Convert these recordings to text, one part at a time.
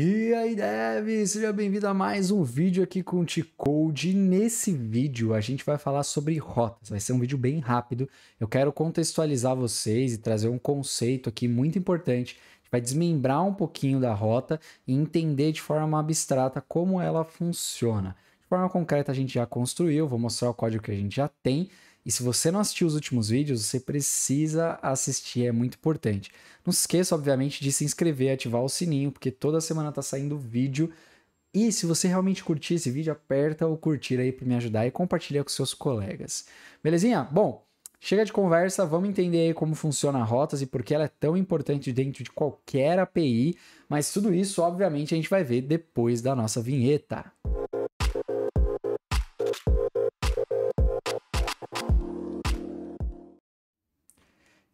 E aí, Dev, seja bem-vindo a mais um vídeo aqui com o T-Code. Nesse vídeo a gente vai falar sobre rotas, vai ser um vídeo bem rápido. Eu quero contextualizar vocês e trazer um conceito aqui muito importante. A gente vai desmembrar um pouquinho da rota e entender de forma abstrata como ela funciona. De forma concreta a gente já construiu, vou mostrar o código que a gente já tem e se você não assistiu os últimos vídeos, você precisa assistir, é muito importante. Não se esqueça, obviamente, de se inscrever, e ativar o sininho, porque toda semana tá saindo vídeo. E se você realmente curtir esse vídeo, aperta o curtir aí para me ajudar e compartilha com seus colegas. Belezinha? Bom, chega de conversa, vamos entender aí como funciona a Rotas e por que ela é tão importante dentro de qualquer API, mas tudo isso, obviamente, a gente vai ver depois da nossa vinheta. Música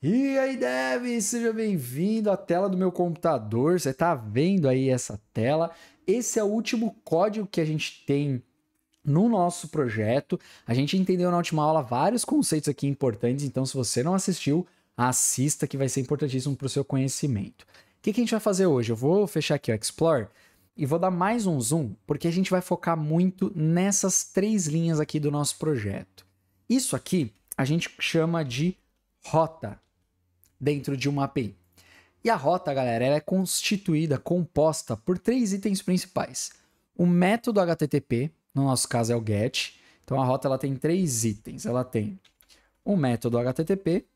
E aí, Dev, seja bem-vindo à tela do meu computador. Você está vendo aí essa tela? Esse é o último código que a gente tem no nosso projeto. A gente entendeu na última aula vários conceitos aqui importantes, então se você não assistiu, assista que vai ser importantíssimo para o seu conhecimento. O que, que a gente vai fazer hoje? Eu vou fechar aqui o Explore e vou dar mais um zoom, porque a gente vai focar muito nessas três linhas aqui do nosso projeto. Isso aqui a gente chama de rota, dentro de uma API. E a rota, galera, ela é constituída, composta por três itens principais. O método HTTP, no nosso caso é o GET. Então a rota ela tem três itens. Ela tem o método HTTP.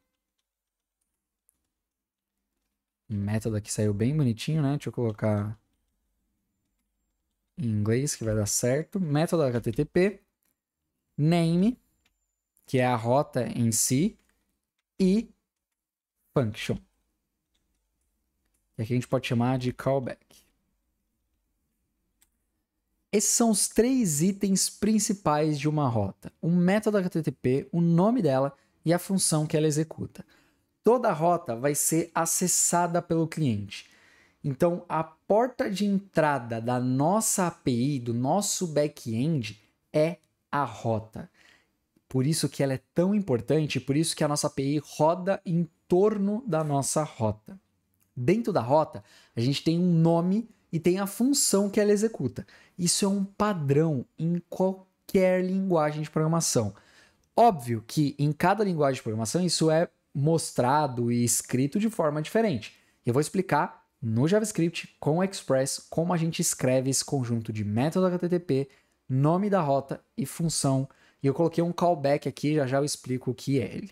O método aqui saiu bem bonitinho, né? Deixa eu colocar em inglês que vai dar certo. Método HTTP. Name, que é a rota em si. E function. E aqui a gente pode chamar de callback. Esses são os três itens principais de uma rota: o método HTTP, o nome dela e a função que ela executa. Toda rota vai ser acessada pelo cliente. Então, a porta de entrada da nossa API, do nosso back-end, é a rota. Por isso que ela é tão importante, por isso que a nossa API roda em torno da nossa rota. Dentro da rota, a gente tem um nome e tem a função que ela executa. Isso é um padrão em qualquer linguagem de programação. Óbvio que em cada linguagem de programação isso é mostrado e escrito de forma diferente. Eu vou explicar no JavaScript com o Express como a gente escreve esse conjunto de método HTTP, nome da rota e função e eu coloquei um callback aqui, já já eu explico o que é ele.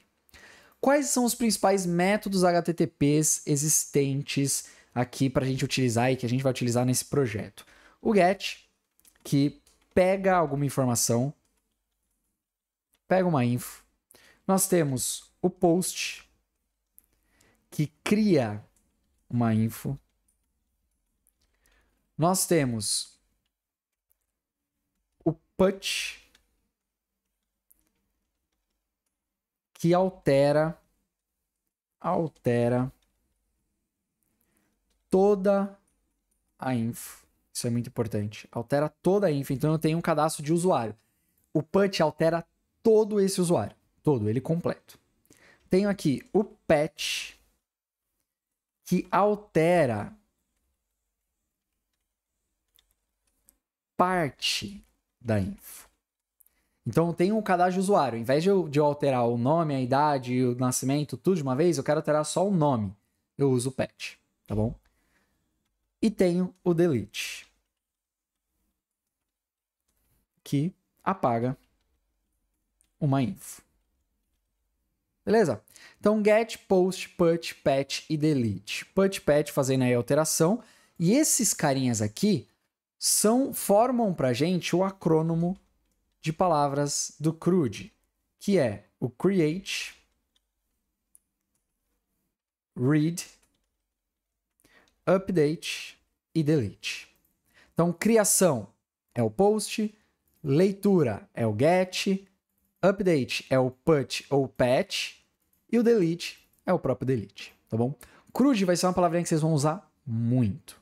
Quais são os principais métodos HTTPs existentes aqui para a gente utilizar e que a gente vai utilizar nesse projeto? O GET, que pega alguma informação, pega uma info. Nós temos o POST, que cria uma info. Nós temos o PUT, que altera altera toda a info. Isso é muito importante. Altera toda a info. Então eu tenho um cadastro de usuário. O put altera todo esse usuário, todo ele completo. Tenho aqui o patch que altera parte da info. Então eu tenho um cadastro de usuário. Em vez de eu, de eu alterar o nome, a idade, o nascimento, tudo de uma vez, eu quero alterar só o nome. Eu uso o patch, tá bom? E tenho o delete. Que apaga uma info. Beleza? Então, get, post, put, patch e delete. Put, patch fazendo aí a alteração. E esses carinhas aqui são formam pra gente o acrônomo de palavras do CRUD, que é o create, read, update e delete. Então, criação é o post, leitura é o get, update é o put ou patch e o delete é o próprio delete, tá bom? CRUD vai ser uma palavrinha que vocês vão usar muito.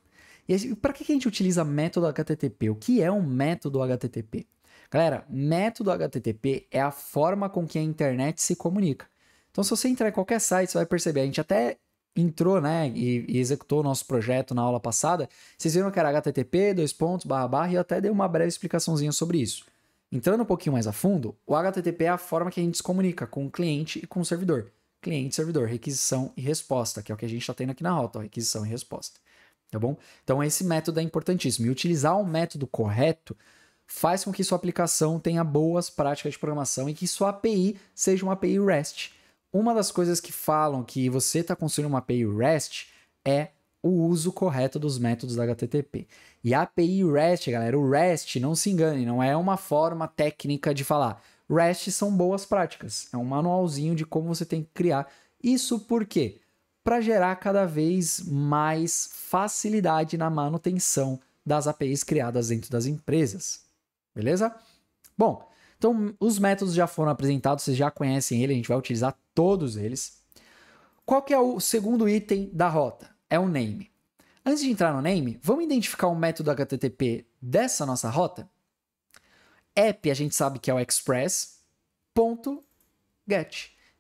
E para que a gente utiliza método HTTP? O que é um método HTTP? Galera, método HTTP é a forma com que a internet se comunica. Então, se você entrar em qualquer site, você vai perceber. A gente até entrou, né, e, e executou o nosso projeto na aula passada. Vocês viram que era HTTP, dois pontos, barra, barra, e eu até dei uma breve explicaçãozinha sobre isso. Entrando um pouquinho mais a fundo, o HTTP é a forma que a gente se comunica com o cliente e com o servidor. Cliente, servidor, requisição e resposta, que é o que a gente está tendo aqui na rota, requisição e resposta. Tá bom? Então, esse método é importantíssimo. E utilizar o método correto faz com que sua aplicação tenha boas práticas de programação e que sua API seja uma API REST. Uma das coisas que falam que você está construindo uma API REST é o uso correto dos métodos da HTTP. E a API REST, galera, o REST, não se engane, não é uma forma técnica de falar. REST são boas práticas, é um manualzinho de como você tem que criar. Isso por quê? Para gerar cada vez mais facilidade na manutenção das APIs criadas dentro das empresas beleza? Bom, então os métodos já foram apresentados, vocês já conhecem ele, a gente vai utilizar todos eles. Qual que é o segundo item da rota? É o name. Antes de entrar no name, vamos identificar o método HTTP dessa nossa rota? App a gente sabe que é o express.get.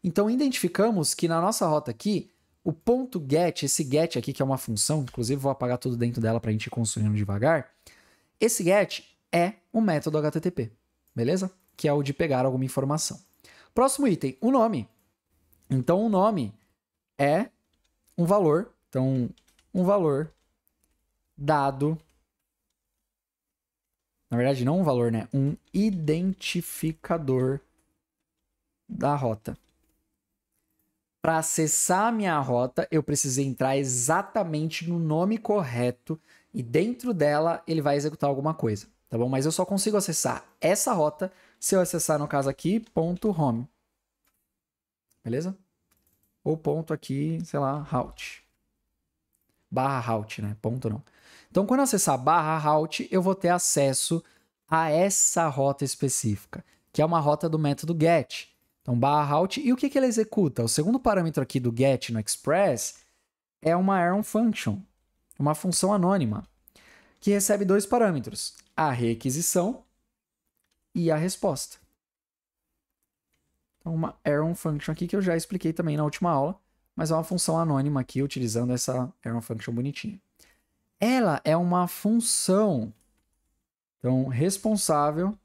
Então identificamos que na nossa rota aqui, o ponto .get, esse get aqui que é uma função, inclusive vou apagar tudo dentro dela para a gente ir construindo devagar, esse get é o método HTTP, beleza? Que é o de pegar alguma informação. Próximo item, o nome. Então, o nome é um valor, então, um valor dado. Na verdade, não um valor, né? Um identificador da rota. Para acessar a minha rota, eu precisei entrar exatamente no nome correto e dentro dela ele vai executar alguma coisa tá bom? Mas eu só consigo acessar essa rota se eu acessar, no caso aqui, ponto .home, beleza? Ou ponto aqui, sei lá, route, barra route, né? Ponto não. Então, quando eu acessar barra route, eu vou ter acesso a essa rota específica, que é uma rota do método get. Então, barra route, e o que, que ele executa? O segundo parâmetro aqui do get no Express é uma arrow function, uma função anônima, que recebe dois parâmetros, a requisição e a resposta. Então, uma error function aqui que eu já expliquei também na última aula, mas é uma função anônima aqui utilizando essa error function bonitinha. Ela é uma função então responsável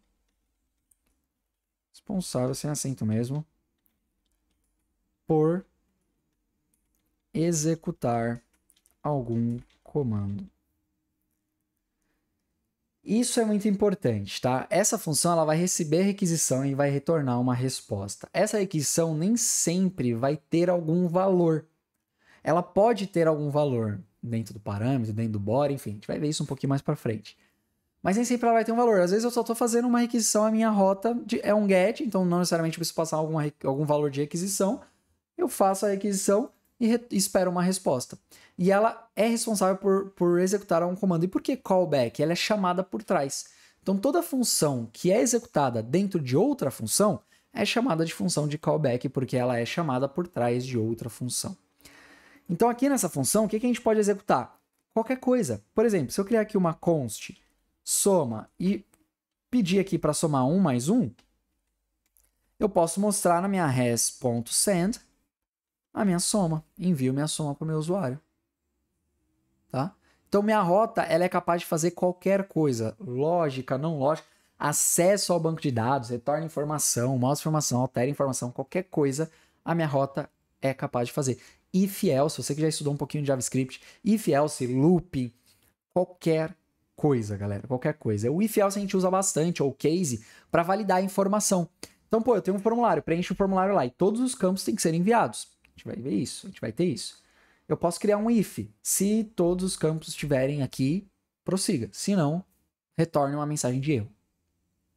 responsável sem acento mesmo por executar algum comando. Isso é muito importante, tá? Essa função ela vai receber a requisição e vai retornar uma resposta. Essa requisição nem sempre vai ter algum valor. Ela pode ter algum valor dentro do parâmetro, dentro do body, enfim, a gente vai ver isso um pouquinho mais para frente. Mas nem sempre ela vai ter um valor. Às vezes eu só estou fazendo uma requisição, a minha rota de, é um get, então não necessariamente preciso passar alguma, algum valor de requisição. Eu faço a requisição, e espera uma resposta. E ela é responsável por, por executar um comando. E por que callback? Ela é chamada por trás. Então, toda função que é executada dentro de outra função é chamada de função de callback, porque ela é chamada por trás de outra função. Então, aqui nessa função, o que, que a gente pode executar? Qualquer coisa. Por exemplo, se eu criar aqui uma const soma e pedir aqui para somar 1 mais 1, eu posso mostrar na minha res.send a minha soma, envio minha soma para o meu usuário. Tá? Então minha rota ela é capaz de fazer qualquer coisa, lógica, não lógica, acesso ao banco de dados, retorna informação, mostra informação, altera informação, qualquer coisa, a minha rota é capaz de fazer. If else, você que já estudou um pouquinho de JavaScript, if else, looping, qualquer coisa, galera, qualquer coisa. O if else a gente usa bastante, ou case, para validar a informação. Então, pô, eu tenho um formulário, preenche o formulário lá e todos os campos têm que ser enviados gente vai ver isso, a gente vai ter isso. Eu posso criar um if. Se todos os campos estiverem aqui, prossiga. Se não, retorne uma mensagem de erro.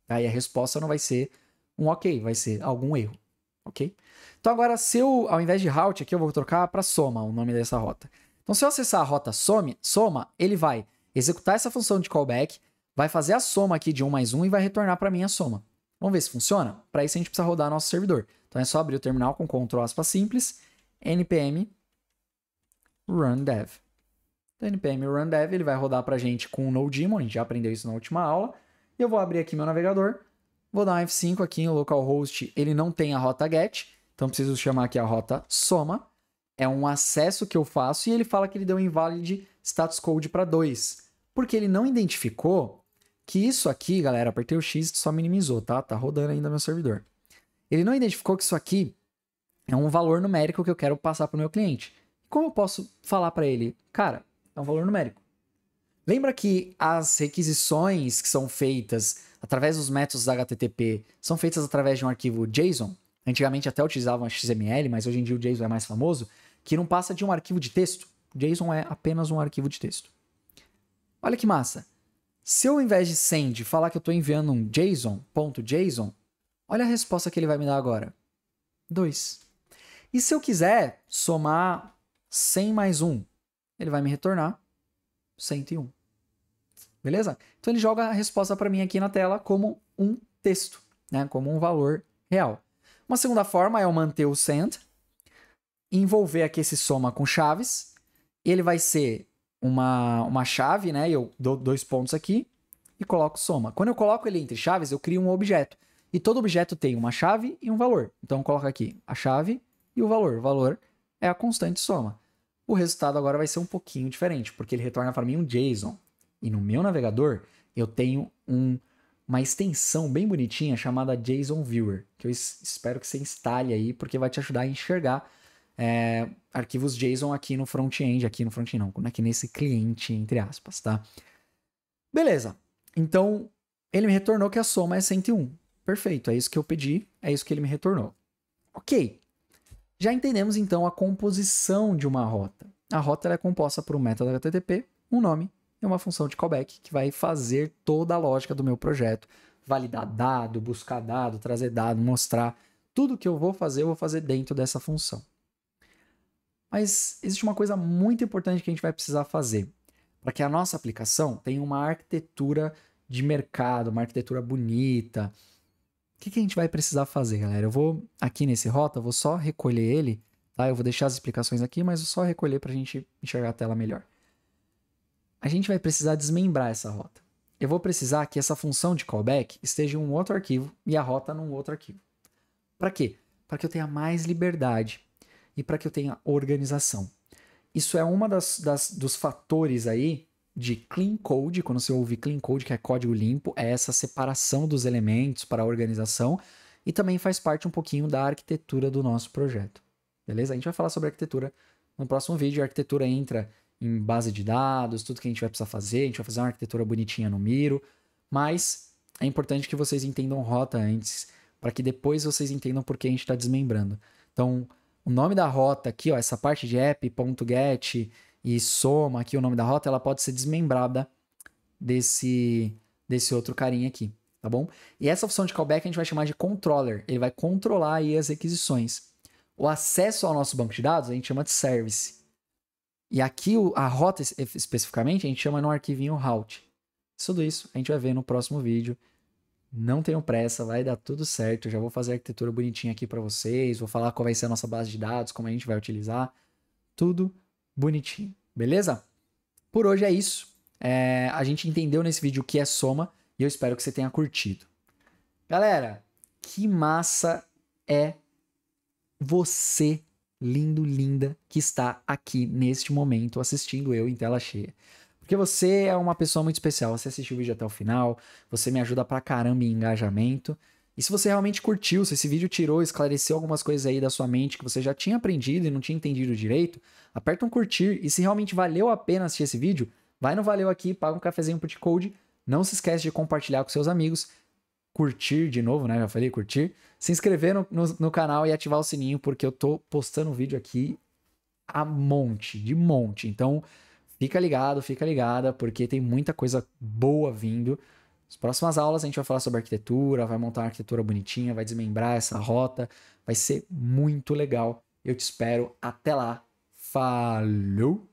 Aí a resposta não vai ser um ok, vai ser algum erro. Ok? Então agora, se eu, ao invés de route aqui, eu vou trocar para soma o nome dessa rota. Então, se eu acessar a rota some, soma, ele vai executar essa função de callback, vai fazer a soma aqui de 1 mais 1 e vai retornar para mim a soma. Vamos ver se funciona? Para isso, a gente precisa rodar nosso servidor. Então, é só abrir o terminal com Ctrl aspa simples npm run Então, npm run dev ele vai rodar para a gente com o NoDemon, a gente já aprendeu isso na última aula. E eu vou abrir aqui meu navegador, vou dar um F5 aqui em localhost, ele não tem a rota get, então preciso chamar aqui a rota soma. É um acesso que eu faço e ele fala que ele deu um invalid status code para 2, porque ele não identificou que isso aqui, galera, apertei o X, só minimizou, tá? Tá rodando ainda meu servidor. Ele não identificou que isso aqui é um valor numérico que eu quero passar para o meu cliente. Como eu posso falar para ele? Cara, é um valor numérico. Lembra que as requisições que são feitas através dos métodos HTTP são feitas através de um arquivo JSON? Antigamente até utilizavam XML, mas hoje em dia o JSON é mais famoso, que não passa de um arquivo de texto. JSON é apenas um arquivo de texto. Olha que massa. Se eu, ao invés de send, falar que eu estou enviando um JSON.json, .json, olha a resposta que ele vai me dar agora. 2. E se eu quiser somar 100 mais 1, ele vai me retornar 101. Beleza? Então ele joga a resposta para mim aqui na tela como um texto, né? como um valor real. Uma segunda forma é eu manter o send, envolver aqui esse soma com chaves. Ele vai ser uma, uma chave, né? Eu dou dois pontos aqui e coloco soma. Quando eu coloco ele entre chaves, eu crio um objeto. E todo objeto tem uma chave e um valor. Então, coloca aqui a chave e o valor. O valor é a constante soma. O resultado agora vai ser um pouquinho diferente, porque ele retorna para mim um JSON. E no meu navegador, eu tenho um, uma extensão bem bonitinha chamada JSON Viewer, que eu espero que você instale aí, porque vai te ajudar a enxergar é, arquivos JSON aqui no front-end, aqui no front-end não, aqui né, nesse cliente, entre aspas, tá? Beleza. Então, ele me retornou que a soma é 101. Perfeito, é isso que eu pedi, é isso que ele me retornou. Ok. Já entendemos então a composição de uma rota. A rota é composta por um método HTTP, um nome e uma função de callback que vai fazer toda a lógica do meu projeto, validar dado, buscar dado, trazer dado, mostrar. Tudo que eu vou fazer, eu vou fazer dentro dessa função. Mas existe uma coisa muito importante que a gente vai precisar fazer para que a nossa aplicação tenha uma arquitetura de mercado, uma arquitetura bonita, que, que a gente vai precisar fazer, galera? Eu vou aqui nesse rota, vou só recolher ele, tá? Eu vou deixar as explicações aqui, mas vou só recolher para a gente enxergar a tela melhor. A gente vai precisar desmembrar essa rota. Eu vou precisar que essa função de callback esteja em um outro arquivo e a rota num outro arquivo. Para quê? Para que eu tenha mais liberdade e para que eu tenha organização. Isso é uma das, das dos fatores aí de clean code, quando você ouve clean code, que é código limpo, é essa separação dos elementos para a organização e também faz parte um pouquinho da arquitetura do nosso projeto. Beleza? A gente vai falar sobre arquitetura no próximo vídeo. A arquitetura entra em base de dados, tudo que a gente vai precisar fazer, a gente vai fazer uma arquitetura bonitinha no Miro, mas é importante que vocês entendam rota antes, para que depois vocês entendam por que a gente está desmembrando. Então, o nome da rota aqui, ó, essa parte de app.get, e soma aqui o nome da rota, ela pode ser desmembrada desse, desse outro carinha aqui, tá bom? E essa função de callback a gente vai chamar de controller, ele vai controlar aí as requisições. O acesso ao nosso banco de dados a gente chama de service. E aqui a rota especificamente a gente chama no arquivinho route. Tudo isso a gente vai ver no próximo vídeo. Não tenham pressa, vai dar tudo certo. já vou fazer a arquitetura bonitinha aqui para vocês, vou falar qual vai ser a nossa base de dados, como a gente vai utilizar. Tudo bonitinho, beleza? Por hoje é isso. É, a gente entendeu nesse vídeo o que é soma e eu espero que você tenha curtido. Galera, que massa é você, lindo, linda, que está aqui neste momento assistindo eu em tela cheia. Porque você é uma pessoa muito especial, você assistiu o vídeo até o final, você me ajuda pra caramba em engajamento e se você realmente curtiu, se esse vídeo tirou, esclareceu algumas coisas aí da sua mente que você já tinha aprendido e não tinha entendido direito, aperta um curtir e se realmente valeu a pena assistir esse vídeo, vai no Valeu aqui, paga um cafezinho pro T-Code, não se esquece de compartilhar com seus amigos, curtir de novo, né? Já falei curtir, se inscrever no, no, no canal e ativar o sininho, porque eu tô postando vídeo aqui a monte, de monte. Então, fica ligado, fica ligada, porque tem muita coisa boa vindo. Nas próximas aulas a gente vai falar sobre arquitetura, vai montar uma arquitetura bonitinha, vai desmembrar essa rota. Vai ser muito legal. Eu te espero. Até lá. Falou!